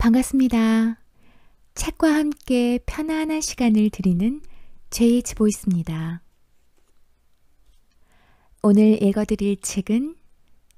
반갑습니다. 책과 함께 편안한 시간을 드리는 JH 보이스입니다. 오늘 읽어드릴 책은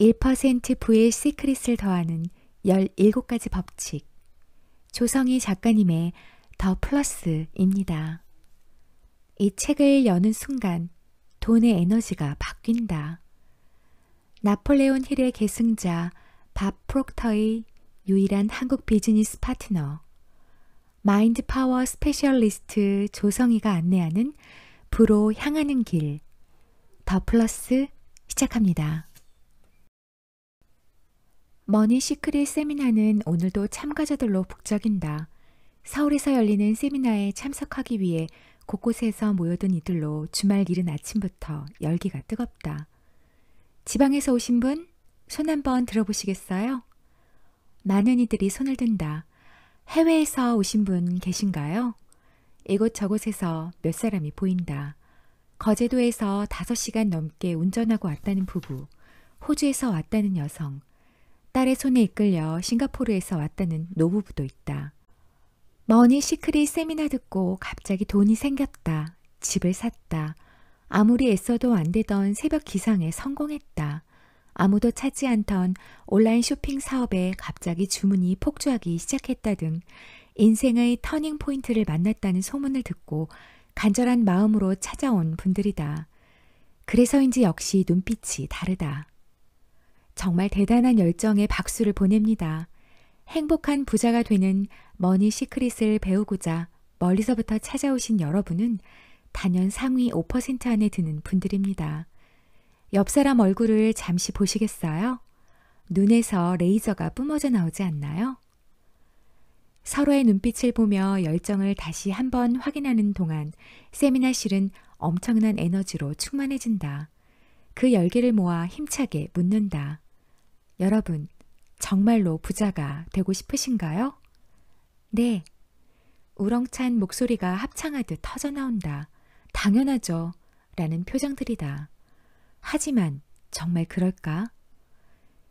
1% 부의 시크릿을 더하는 17가지 법칙 조성희 작가님의 더 플러스입니다. 이 책을 여는 순간 돈의 에너지가 바뀐다. 나폴레온 힐의 계승자 밥 프록터의 유일한 한국 비즈니스 파트너, 마인드 파워 스페셜리스트 조성희가 안내하는 부로 향하는 길, 더 플러스 시작합니다. 머니 시크릿 세미나는 오늘도 참가자들로 북적인다. 서울에서 열리는 세미나에 참석하기 위해 곳곳에서 모여든 이들로 주말 이른 아침부터 열기가 뜨겁다. 지방에서 오신 분, 손 한번 들어보시겠어요? 많은 이들이 손을 든다. 해외에서 오신 분 계신가요? 이곳저곳에서 몇 사람이 보인다. 거제도에서 5시간 넘게 운전하고 왔다는 부부, 호주에서 왔다는 여성, 딸의 손에 이끌려 싱가포르에서 왔다는 노부부도 있다. 머니 시크릿 세미나 듣고 갑자기 돈이 생겼다. 집을 샀다. 아무리 애써도 안 되던 새벽 기상에 성공했다. 아무도 찾지 않던 온라인 쇼핑 사업에 갑자기 주문이 폭주하기 시작했다 등 인생의 터닝 포인트를 만났다는 소문을 듣고 간절한 마음으로 찾아온 분들이다. 그래서인지 역시 눈빛이 다르다. 정말 대단한 열정에 박수를 보냅니다. 행복한 부자가 되는 머니 시크릿을 배우고자 멀리서부터 찾아오신 여러분은 단연 상위 5% 안에 드는 분들입니다. 옆 사람 얼굴을 잠시 보시겠어요? 눈에서 레이저가 뿜어져 나오지 않나요? 서로의 눈빛을 보며 열정을 다시 한번 확인하는 동안 세미나실은 엄청난 에너지로 충만해진다. 그 열기를 모아 힘차게 묻는다. 여러분, 정말로 부자가 되고 싶으신가요? 네. 우렁찬 목소리가 합창하듯 터져나온다. 당연하죠. 라는 표정들이다. 하지만 정말 그럴까?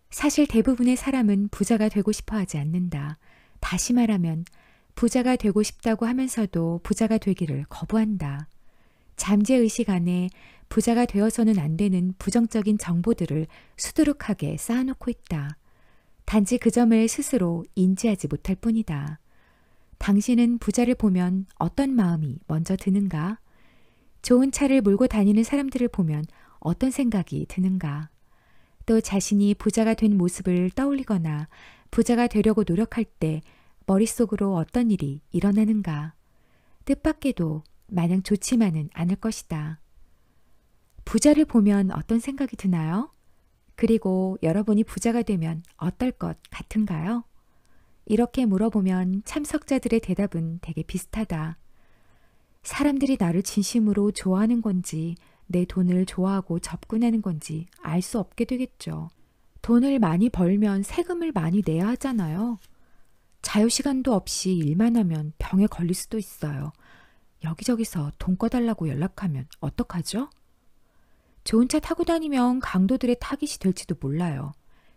사실 대부분의 사람은 부자가 되고 싶어 하지 않는다. 다시 말하면 부자가 되고 싶다고 하면서도 부자가 되기를 거부한다. 잠재의식 안에 부자가 되어서는 안 되는 부정적인 정보들을 수두룩하게 쌓아놓고 있다. 단지 그 점을 스스로 인지하지 못할 뿐이다. 당신은 부자를 보면 어떤 마음이 먼저 드는가? 좋은 차를 몰고 다니는 사람들을 보면 어떤 생각이 드는가? 또 자신이 부자가 된 모습을 떠올리거나 부자가 되려고 노력할 때 머릿속으로 어떤 일이 일어나는가? 뜻밖에도 마냥 좋지만은 않을 것이다. 부자를 보면 어떤 생각이 드나요? 그리고 여러분이 부자가 되면 어떨 것 같은가요? 이렇게 물어보면 참석자들의 대답은 되게 비슷하다. 사람들이 나를 진심으로 좋아하는 건지 내 돈을 좋아하고 접근하는 건지 알 수 없게 되겠죠. 돈을 많이 벌면 세금을 많이 내야 하잖아요. 자유시간도 없이 일만 하면 병에 걸릴 수도 있어요. 여기저기서 돈 꺼달라고 연락하면 어떡하죠? 좋은 차 타고 다니면 강도들의 타깃이 될지도 몰라요.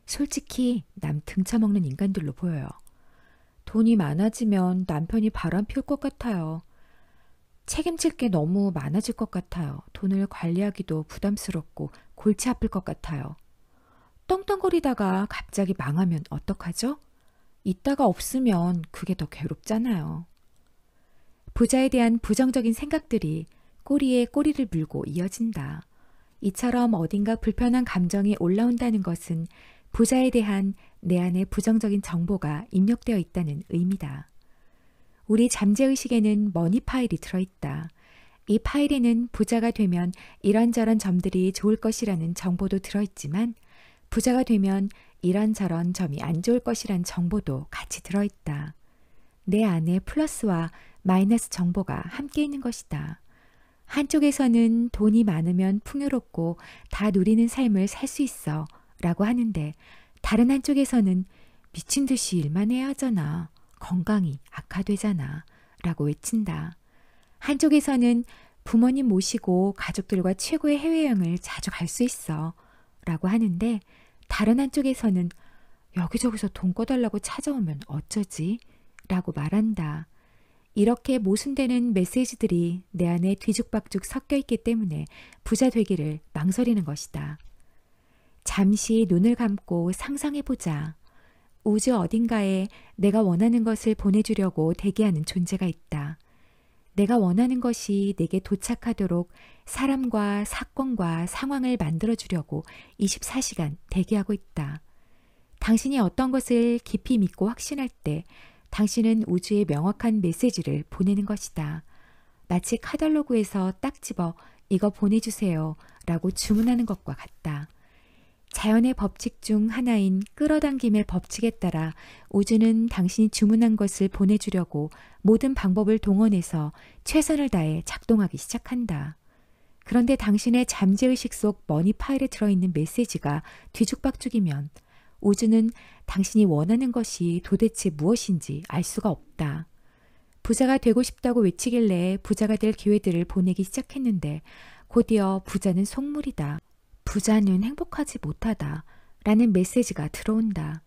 솔직히 남등차먹는 인간들로 보여요. 돈이 많아지면 남편이 바람 필것 같아요. 책임질 게 너무 많아질 것 같아요. 돈을 관리하기도 부담스럽고 골치 아플 것 같아요. 떵떵거리다가 갑자기 망하면 어떡하죠? 있다가 없으면 그게 더 괴롭잖아요. 부자에 대한 부정적인 생각들이 꼬리에 꼬리를 물고 이어진다. 이처럼 어딘가 불편한 감정이 올라온다는 것은 부자에 대한 내안에 부정적인 정보가 입력되어 있다는 의미다. 우리 잠재의식에는 머니 파일이 들어있다. 이 파일에는 부자가 되면 이런저런 점들이 좋을 것이라는 정보도 들어있지만 부자가 되면 이런저런 점이 안 좋을 것이란 정보도 같이 들어있다. 내 안에 플러스와 마이너스 정보가 함께 있는 것이다. 한쪽에서는 돈이 많으면 풍요롭고 다 누리는 삶을 살 수 있어 라고 하는데 다른 한쪽에서는 미친 듯이 일만 해야 하잖아. 건강이 악화되잖아. 라고 외친다. 한쪽에서는 부모님 모시고 가족들과 최고의 해외여행을 자주 갈 수 있어. 라고 하는데 다른 한쪽에서는 여기저기서 돈 꺼달라고 찾아오면 어쩌지? 라고 말한다. 이렇게 모순되는 메시지들이 내 안에 뒤죽박죽 섞여 있기 때문에 부자 되기를 망설이는 것이다. 잠시 눈을 감고 상상해보자. 우주 어딘가에 내가 원하는 것을 보내주려고 대기하는 존재가 있다. 내가 원하는 것이 내게 도착하도록 사람과 사건과 상황을 만들어주려고 24시간 대기하고 있다. 당신이 어떤 것을 깊이 믿고 확신할 때 당신은 우주에 명확한 메시지를 보내는 것이다. 마치 카달로그에서 딱 집어 이거 보내주세요 라고 주문하는 것과 같다. 자연의 법칙 중 하나인 끌어당김의 법칙에 따라 우주는 당신이 주문한 것을 보내주려고 모든 방법을 동원해서 최선을 다해 작동하기 시작한다. 그런데 당신의 잠재의식 속 머니 파일에 들어있는 메시지가 뒤죽박죽이면 우주는 당신이 원하는 것이 도대체 무엇인지 알 수가 없다. 부자가 되고 싶다고 외치길래 부자가 될 기회들을 보내기 시작했는데 곧이어 부자는 속물이다. 부자는 행복하지 못하다 라는 메시지가 들어온다.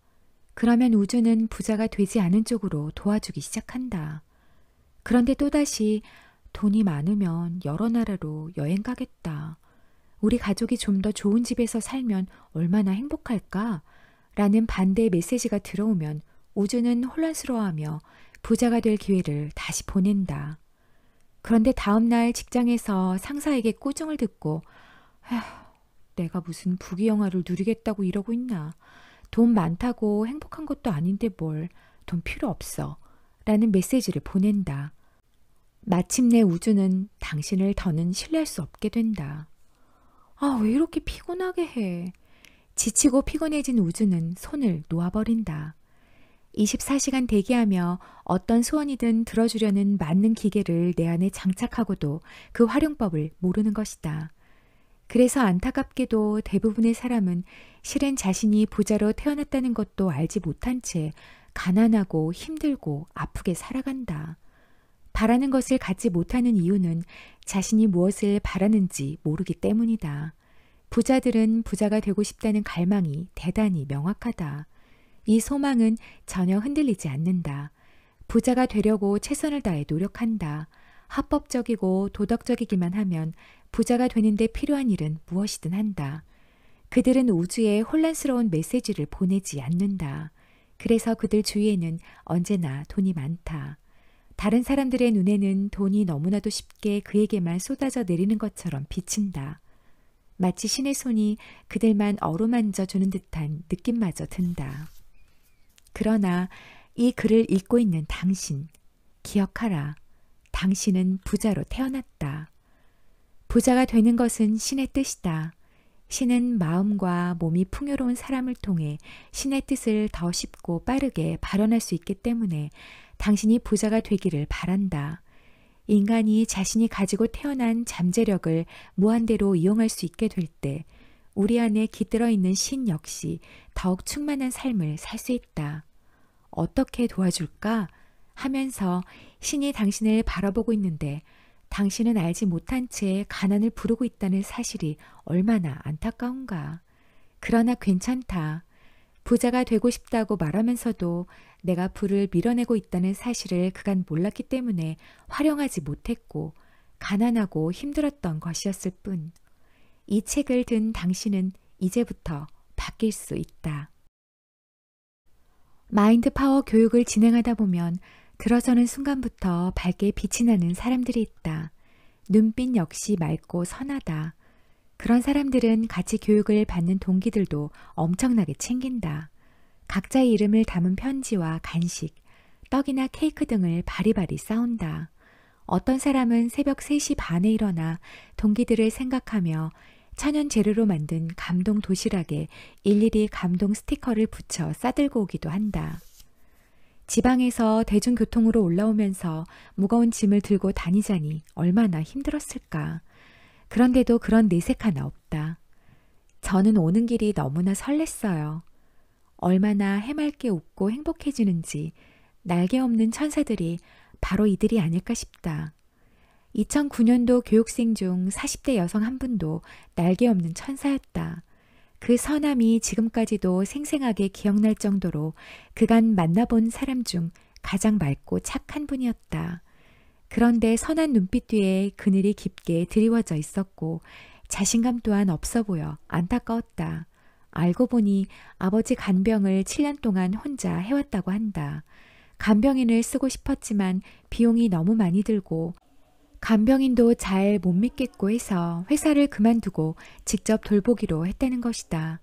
그러면 우주는 부자가 되지 않은 쪽으로 도와주기 시작한다. 그런데 또다시 돈이 많으면 여러 나라로 여행 가겠다. 우리 가족이 좀 더 좋은 집에서 살면 얼마나 행복할까? 라는 반대의 메시지가 들어오면 우주는 혼란스러워하며 부자가 될 기회를 다시 보낸다. 그런데 다음날 직장에서 상사에게 꾸중을 듣고, 에휴, 내가 무슨 부귀영화를 누리겠다고 이러고 있나. 돈 많다고 행복한 것도 아닌데 뭘. 돈 필요 없어. 라는 메시지를 보낸다. 마침내 우주는 당신을 더는 신뢰할 수 없게 된다. 아, 왜 이렇게 피곤하게 해? 지치고 피곤해진 우주는 손을 놓아버린다. 24시간 대기하며 어떤 소원이든 들어주려는 맞는 기계를 내 안에 장착하고도 그 활용법을 모르는 것이다. 그래서 안타깝게도 대부분의 사람은 실은 자신이 부자로 태어났다는 것도 알지 못한 채 가난하고 힘들고 아프게 살아간다. 바라는 것을 갖지 못하는 이유는 자신이 무엇을 바라는지 모르기 때문이다. 부자들은 부자가 되고 싶다는 갈망이 대단히 명확하다. 이 소망은 전혀 흔들리지 않는다. 부자가 되려고 최선을 다해 노력한다. 합법적이고 도덕적이기만 하면 부자가 되는데 필요한 일은 무엇이든 한다. 그들은 우주에 혼란스러운 메시지를 보내지 않는다. 그래서 그들 주위에는 언제나 돈이 많다. 다른 사람들의 눈에는 돈이 너무나도 쉽게 그에게만 쏟아져 내리는 것처럼 비친다. 마치 신의 손이 그들만 어루만져 주는 듯한 느낌마저 든다. 그러나 이 글을 읽고 있는 당신, 기억하라. 당신은 부자로 태어났다. 부자가 되는 것은 신의 뜻이다. 신은 마음과 몸이 풍요로운 사람을 통해 신의 뜻을 더 쉽고 빠르게 발현할 수 있기 때문에 당신이 부자가 되기를 바란다. 인간이 자신이 가지고 태어난 잠재력을 무한대로 이용할 수 있게 될 때 우리 안에 깃들어 있는 신 역시 더욱 충만한 삶을 살 수 있다. 어떻게 도와줄까? 하면서 신이 당신을 바라보고 있는데 당신은 알지 못한 채 가난을 부르고 있다는 사실이 얼마나 안타까운가. 그러나 괜찮다. 부자가 되고 싶다고 말하면서도 내가 불을 밀어내고 있다는 사실을 그간 몰랐기 때문에 활용하지 못했고 가난하고 힘들었던 것이었을 뿐. 이 책을 든 당신은 이제부터 바뀔 수 있다. 마인드 파워 교육을 진행하다 보면 들어서는 순간부터 밝게 빛이 나는 사람들이 있다. 눈빛 역시 맑고 선하다. 그런 사람들은 같이 교육을 받는 동기들도 엄청나게 챙긴다. 각자의 이름을 담은 편지와 간식, 떡이나 케이크 등을 바리바리 싸운다. 어떤 사람은 새벽 3시 반에 일어나 동기들을 생각하며 천연 재료로 만든 감동 도시락에 일일이 감동 스티커를 붙여 싸들고 오기도 한다. 지방에서 대중교통으로 올라오면서 무거운 짐을 들고 다니자니 얼마나 힘들었을까. 그런데도 그런 내색 하나 없다. 저는 오는 길이 너무나 설렜어요. 얼마나 해맑게 웃고 행복해지는지 날개 없는 천사들이 바로 이들이 아닐까 싶다. 2009년도 교육생 중 40대 여성 한 분도 날개 없는 천사였다. 그 선함이 지금까지도 생생하게 기억날 정도로 그간 만나본 사람 중 가장 맑고 착한 분이었다. 그런데 선한 눈빛 뒤에 그늘이 깊게 드리워져 있었고 자신감 또한 없어 보여 안타까웠다. 알고 보니 아버지 간병을 7년 동안 혼자 해왔다고 한다. 간병인을 쓰고 싶었지만 비용이 너무 많이 들고 간병인도 잘 못 믿겠고 해서 회사를 그만두고 직접 돌보기로 했다는 것이다.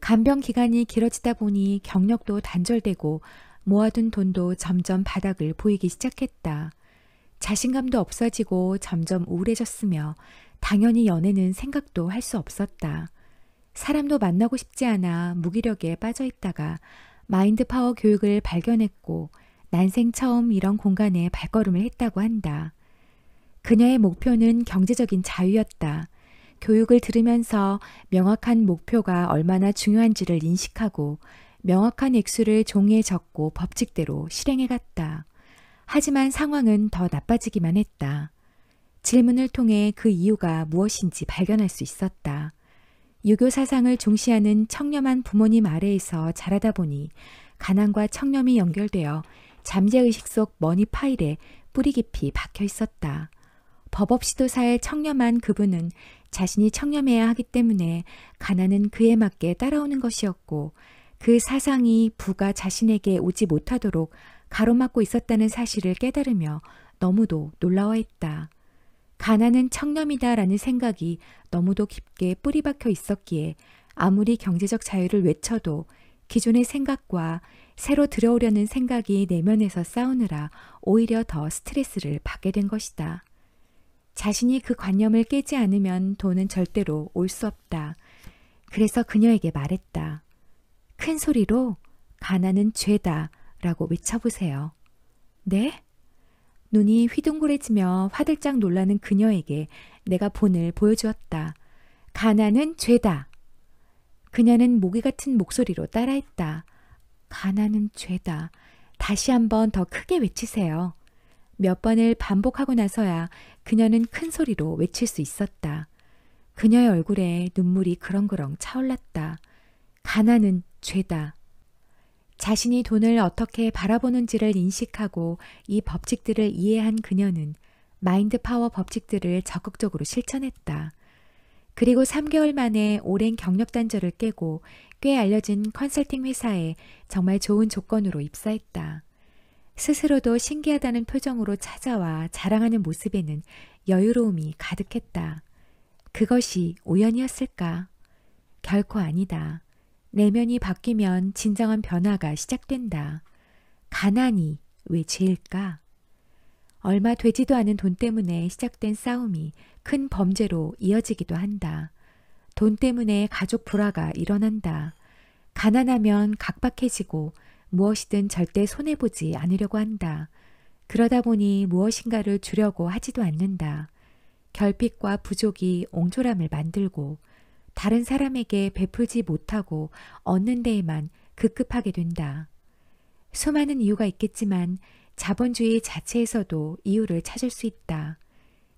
간병 기간이 길어지다 보니 경력도 단절되고 모아둔 돈도 점점 바닥을 보이기 시작했다. 자신감도 없어지고 점점 우울해졌으며 당연히 연애는 생각도 할 수 없었다. 사람도 만나고 싶지 않아 무기력에 빠져 있다가 마인드 파워 교육을 발견했고 난생 처음 이런 공간에 발걸음을 했다고 한다. 그녀의 목표는 경제적인 자유였다. 교육을 들으면서 명확한 목표가 얼마나 중요한지를 인식하고 명확한 액수를 종이에 적고 법칙대로 실행해 갔다. 하지만 상황은 더 나빠지기만 했다. 질문을 통해 그 이유가 무엇인지 발견할 수 있었다. 유교 사상을 중시하는 청렴한 부모님 아래에서 자라다 보니 가난과 청렴이 연결되어 잠재의식 속 머니 파일에 뿌리 깊이 박혀 있었다. 법 없이도 살 청렴한 그분은 자신이 청렴해야 하기 때문에 가난은 그에 맞게 따라오는 것이었고 그 사상이 부가 자신에게 오지 못하도록 가로막고 있었다는 사실을 깨달으며 너무도 놀라워했다. 가난은 청렴이다라는 생각이 너무도 깊게 뿌리박혀 있었기에 아무리 경제적 자유를 외쳐도 기존의 생각과 새로 들어오려는 생각이 내면에서 싸우느라 오히려 더 스트레스를 받게 된 것이다. 자신이 그 관념을 깨지 않으면 돈은 절대로 올 수 없다. 그래서 그녀에게 말했다. 큰 소리로 가난은 죄다 라고 외쳐보세요. 네? 눈이 휘둥그레지며 화들짝 놀라는 그녀에게 내가 본을 보여주었다. 가난은 죄다. 그녀는 모기 같은 목소리로 따라했다. 가난은 죄다. 다시 한번 더 크게 외치세요. 몇 번을 반복하고 나서야 그녀는 큰 소리로 외칠 수 있었다. 그녀의 얼굴에 눈물이 그렁그렁 차올랐다. 가난은 죄다. 자신이 돈을 어떻게 바라보는지를 인식하고 이 법칙들을 이해한 그녀는 마인드 파워 법칙들을 적극적으로 실천했다. 그리고 3개월 만에 오랜 경력 단절을 깨고 꽤 알려진 컨설팅 회사에 정말 좋은 조건으로 입사했다. 스스로도 신기하다는 표정으로 찾아와 자랑하는 모습에는 여유로움이 가득했다. 그것이 우연이었을까? 결코 아니다. 내면이 바뀌면 진정한 변화가 시작된다. 가난이 왜 죄일까? 얼마 되지도 않은 돈 때문에 시작된 싸움이 큰 범죄로 이어지기도 한다. 돈 때문에 가족 불화가 일어난다. 가난하면 각박해지고 무엇이든 절대 손해보지 않으려고 한다. 그러다 보니 무엇인가를 주려고 하지도 않는다. 결핍과 부족이 옹졸함을 만들고 다른 사람에게 베풀지 못하고 얻는 데에만 급급하게 된다. 수많은 이유가 있겠지만 자본주의 자체에서도 이유를 찾을 수 있다.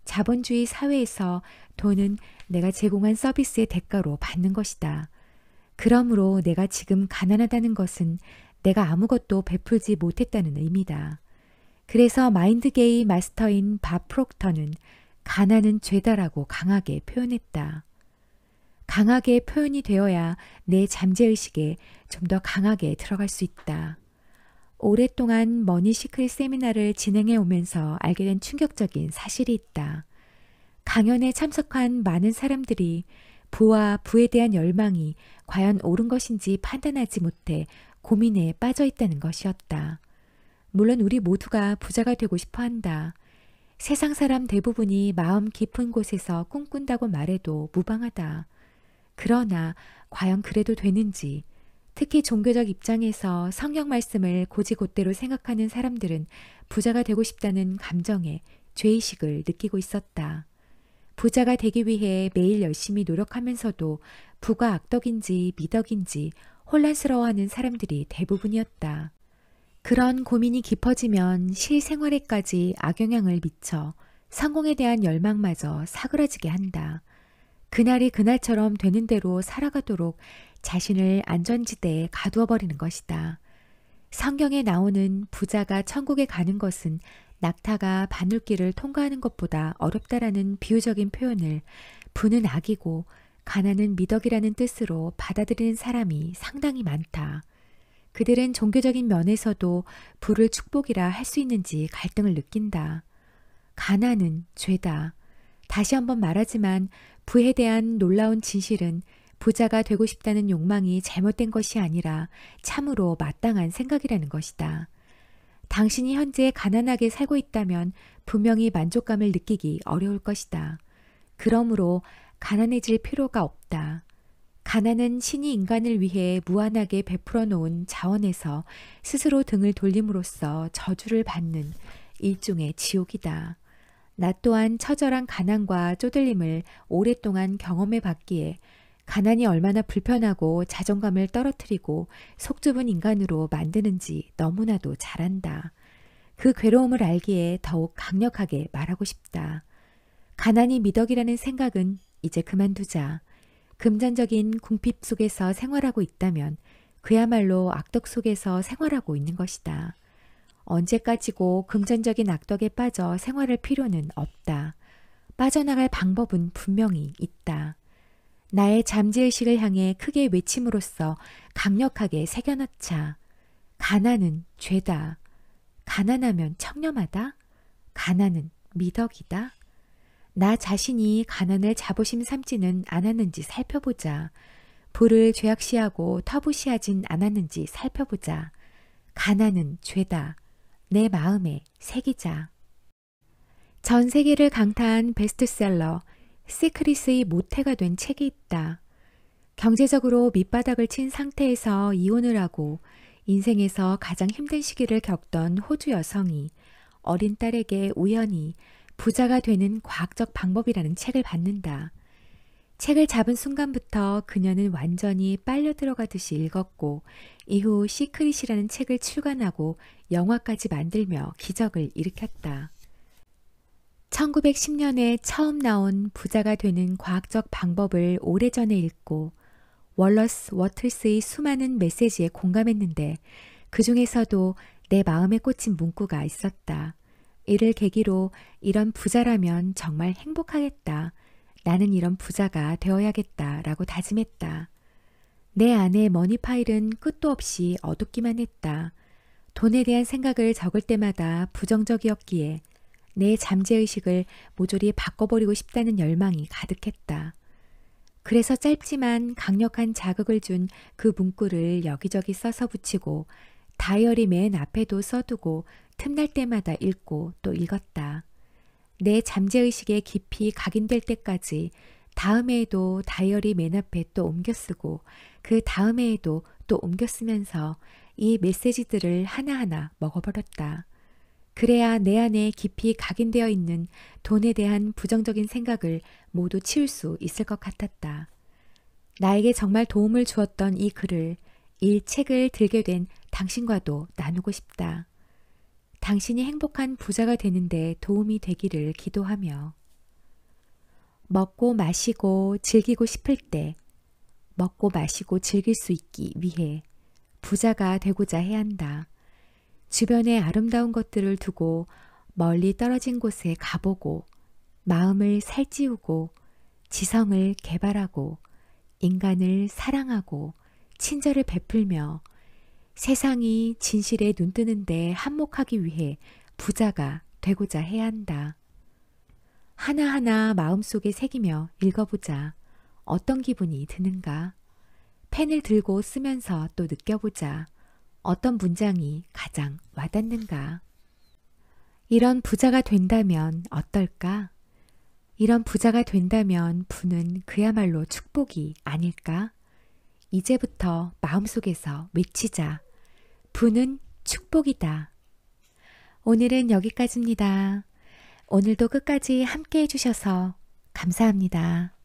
자본주의 사회에서 돈은 내가 제공한 서비스의 대가로 받는 것이다. 그러므로 내가 지금 가난하다는 것은 내가 아무것도 베풀지 못했다는 의미다. 그래서 마인드게이 마스터인 밥 프록터는 가난은 죄다라고 강하게 표현했다. 강하게 표현이 되어야 내 잠재의식에 좀 더 강하게 들어갈 수 있다. 오랫동안 머니시클 세미나를 진행해 오면서 알게 된 충격적인 사실이 있다. 강연에 참석한 많은 사람들이 부와 부에 대한 열망이 과연 옳은 것인지 판단하지 못해 고민에 빠져 있다는 것이었다. 물론 우리 모두가 부자가 되고 싶어 한다. 세상 사람 대부분이 마음 깊은 곳에서 꿈꾼다고 말해도 무방하다. 그러나 과연 그래도 되는지, 특히 종교적 입장에서 성경 말씀을 고지곳대로 생각하는 사람들은 부자가 되고 싶다는 감정에 죄의식을 느끼고 있었다. 부자가 되기 위해 매일 열심히 노력하면서도 부가 악덕인지 미덕인지 혼란스러워하는 사람들이 대부분이었다. 그런 고민이 깊어지면 실생활에까지 악영향을 미쳐 성공에 대한 열망마저 사그라지게 한다. 그날이 그날처럼 되는 대로 살아가도록 자신을 안전지대에 가두어버리는 것이다. 성경에 나오는 부자가 천국에 가는 것은 낙타가 바늘길을 통과하는 것보다 어렵다라는 비유적인 표현을 부는 악이고 가난은 미덕이라는 뜻으로 받아들이는 사람이 상당히 많다. 그들은 종교적인 면에서도 부를 축복이라 할 수 있는지 갈등을 느낀다. 가난은 죄다. 다시 한번 말하지만 부에 대한 놀라운 진실은 부자가 되고 싶다는 욕망이 잘못된 것이 아니라 참으로 마땅한 생각이라는 것이다. 당신이 현재 가난하게 살고 있다면 분명히 만족감을 느끼기 어려울 것이다. 그러므로 가난해질 필요가 없다. 가난은 신이 인간을 위해 무한하게 베풀어 놓은 자원에서 스스로 등을 돌림으로써 저주를 받는 일종의 지옥이다. 나 또한 처절한 가난과 쪼들림을 오랫동안 경험해 봤기에 가난이 얼마나 불편하고 자존감을 떨어뜨리고 속 좁은 인간으로 만드는지 너무나도 잘 안다. 그 괴로움을 알기에 더욱 강력하게 말하고 싶다. 가난이 미덕이라는 생각은 이제 그만두자. 금전적인 궁핍 속에서 생활하고 있다면 그야말로 악덕 속에서 생활하고 있는 것이다. 언제까지고 금전적인 악덕에 빠져 생활할 필요는 없다. 빠져나갈 방법은 분명히 있다. 나의 잠재의식을 향해 크게 외침으로써 강력하게 새겨넣자. 가난은 죄다. 가난하면 청렴하다. 가난은 미덕이다. 나 자신이 가난을 자부심 삼지는 않았는지 살펴보자. 불을 죄악시하고 터부시하진 않았는지 살펴보자. 가난은 죄다. 내 마음에 새기자. 전 세계를 강타한 베스트셀러 시크릿의 모태가 된 책이 있다. 경제적으로 밑바닥을 친 상태에서 이혼을 하고 인생에서 가장 힘든 시기를 겪던 호주 여성이 어린 딸에게 우연히 부자가 되는 과학적 방법이라는 책을 받는다. 책을 잡은 순간부터 그녀는 완전히 빨려 들어가듯이 읽었고, 이후 시크릿이라는 책을 출간하고 영화까지 만들며 기적을 일으켰다. 1910년에 처음 나온 부자가 되는 과학적 방법을 오래전에 읽고, 월러스 워틀스의 수많은 메시지에 공감했는데, 그 중에서도 내 마음에 꽂힌 문구가 있었다. 이를 계기로 이런 부자라면 정말 행복하겠다. 나는 이런 부자가 되어야겠다. 라고 다짐했다. 내 안의 머니 파일은 끝도 없이 어둡기만 했다. 돈에 대한 생각을 적을 때마다 부정적이었기에 내 잠재의식을 모조리 바꿔버리고 싶다는 열망이 가득했다. 그래서 짧지만 강력한 자극을 준 그 문구를 여기저기 써서 붙이고 다이어리 맨 앞에도 써두고 틈날 때마다 읽고 또 읽었다. 내 잠재의식에 깊이 각인될 때까지 다음 해에도 다이어리 맨 앞에 또 옮겨 쓰고 그 다음 해에도 또 옮겨 쓰면서 이 메시지들을 하나하나 먹어버렸다. 그래야 내 안에 깊이 각인되어 있는 돈에 대한 부정적인 생각을 모두 치울 수 있을 것 같았다. 나에게 정말 도움을 주었던 이 글을 이 책을 들게 된 당신과도 나누고 싶다. 당신이 행복한 부자가 되는데 도움이 되기를 기도하며 먹고 마시고 즐기고 싶을 때 먹고 마시고 즐길 수 있기 위해 부자가 되고자 해야 한다. 주변에 아름다운 것들을 두고 멀리 떨어진 곳에 가보고 마음을 살찌우고 지성을 개발하고 인간을 사랑하고 친절을 베풀며 세상이 진실에 눈뜨는데 한몫하기 위해 부자가 되고자 해야 한다. 하나하나 마음속에 새기며 읽어보자. 어떤 기분이 드는가? 펜을 들고 쓰면서 또 느껴보자. 어떤 문장이 가장 와닿는가? 이런 부자가 된다면 어떨까? 이런 부자가 된다면 부는 그야말로 축복이 아닐까? 이제부터 마음속에서 외치자. 부는 축복이다. 오늘은 여기까지입니다. 오늘도 끝까지 함께 해주셔서 감사합니다.